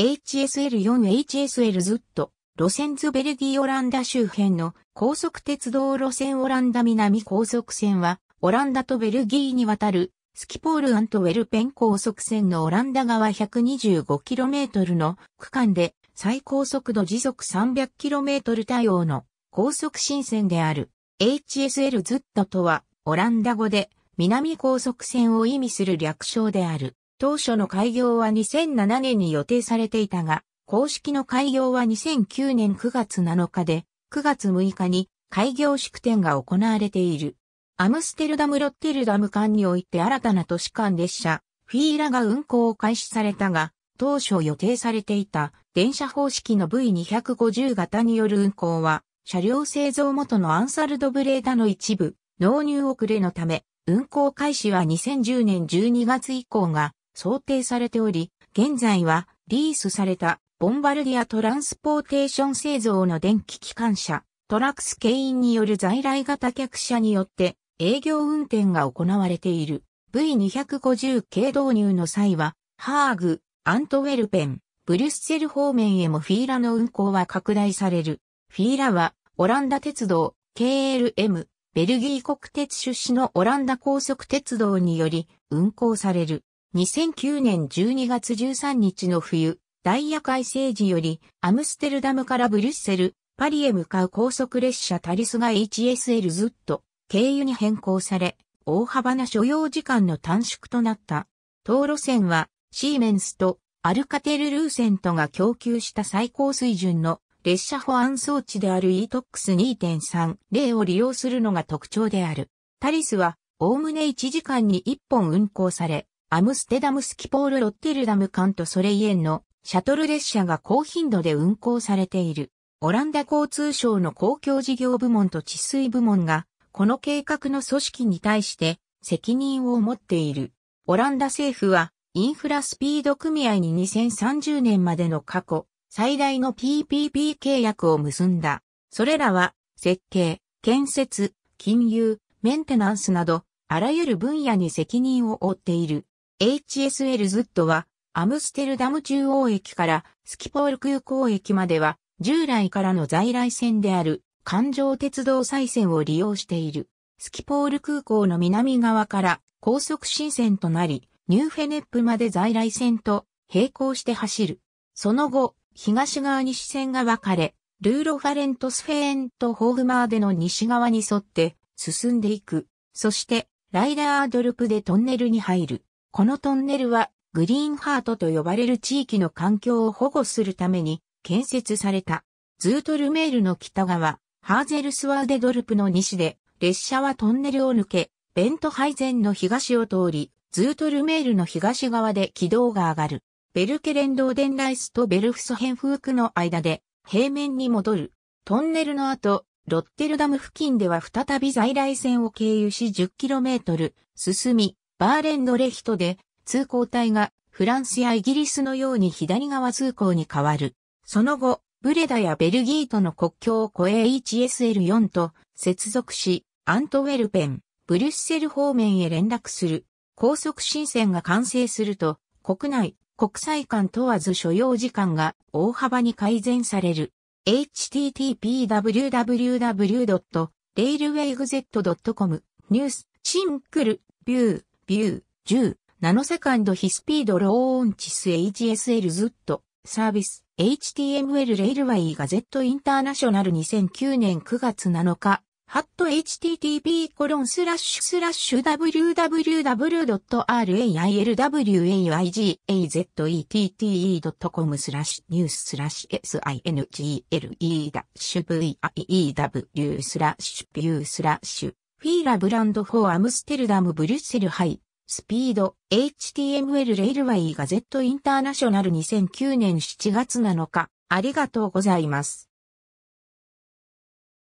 HSL4HSL ずっと、路線ズベルギーオランダ周辺の高速鉄道路線オランダ南高速線は、オランダとベルギーに渡る、スキポールアントウェルペン高速線のオランダ側 125km の区間で、最高速度時速 300km 対応の高速新線である HSL z とはオランダ語で南高速線を意味する略称である。当初の開業は2007年に予定されていたが、公式の開業は2009年9月7日で、9月6日に開業式典が行われている。アムステルダム・ロッテルダム間において新たな都市間列車、フィーラが運行を開始されたが、当初予定されていた電車方式の V250 型による運行は、車両製造元のアンサルドブレーダの一部、納入遅れのため、運行開始は2010年12月以降が想定されており、現在はリースされたボンバルディアトランスポーテーション製造の電気機関車、トラクスケインによる在来型客車によって営業運転が行われている。V250 系導入の際は、ハーグ、アントウェルペン、ブリュッセル方面へもフィーラの運行は拡大される。フィーラは、オランダ鉄道、KLM、ベルギー国鉄出資のオランダ高速鉄道により運行される。2009年12月13日の冬、ダイヤ改正時より、アムステルダムからブリュッセル、パリへ向かう高速列車タリスが HSL ずっと経由に変更され、大幅な所要時間の短縮となった。道路線は、シーメンスとアルカテルルーセントが供給した最高水準の列車保安装置である ETOX2.30 を利用するのが特徴である。タリスは、おおむね1時間に1本運行され、アムステダムスキポールロッテルダム間とソレイエンのシャトル列車が高頻度で運行されている。オランダ交通省の公共事業部門と治水部門が、この計画の組織に対して責任を持っている。オランダ政府は、インフラスピード組合に2030年までの過去、最大の PPP 契約を結んだ。それらは、設計、建設、金融、メンテナンスなど、あらゆる分野に責任を負っている。HSL ズットは、アムステルダム中央駅からスキポール空港駅までは、従来からの在来線である環状鉄道再線を利用している。スキポール空港の南側から高速新線となり、ニューフェネップまで在来線と並行して走る。その後、東側に支線が分かれ、ルーロファレントスフェーンとホーグマーでの西側に沿って進んでいく。そして、ライダードルプでトンネルに入る。このトンネルはグリーンハートと呼ばれる地域の環境を保護するために建設された。ズートルメールの北側、ハーゼルスワーデドルプの西で、列車はトンネルを抜け、ベントハイゼンの東を通り、ズートルメールの東側で軌道が上がる。ベルケレンドーデンライスとベルフソヘンフークの間で平面に戻る。トンネルの後、ロッテルダム付近では再び在来線を経由し 10km 進み、バーレンドレヒトで、通行帯がフランスやイギリスのように左側通行に変わる。その後、ブレダやベルギーとの国境を越え HSL4 と接続し、アントウェルペン、ブリュッセル方面へ連絡する。高速新線が完成すると、国内、国際間問わず所要時間が大幅に改善される。http://www.railwayexit.com ニュースシンクルビュービュー、10、ナノセカンドヒスピードローオンチス HSL ずっと、サービス、HTML レイルワイガゼットインターナショナル2009年9月7日、ハット http コロンスラッシュスラッシュ w w w r a i l w a y i g a z e t t e c o m スラッシュニューススラッシュ singlee-vew スラッシュビュースラッシュフィーラブランド4アムステルダムブリュッセルハイ、スピード、HTML レイルワイガゼットインターナショナル2009年7月7日、ありがとうございます。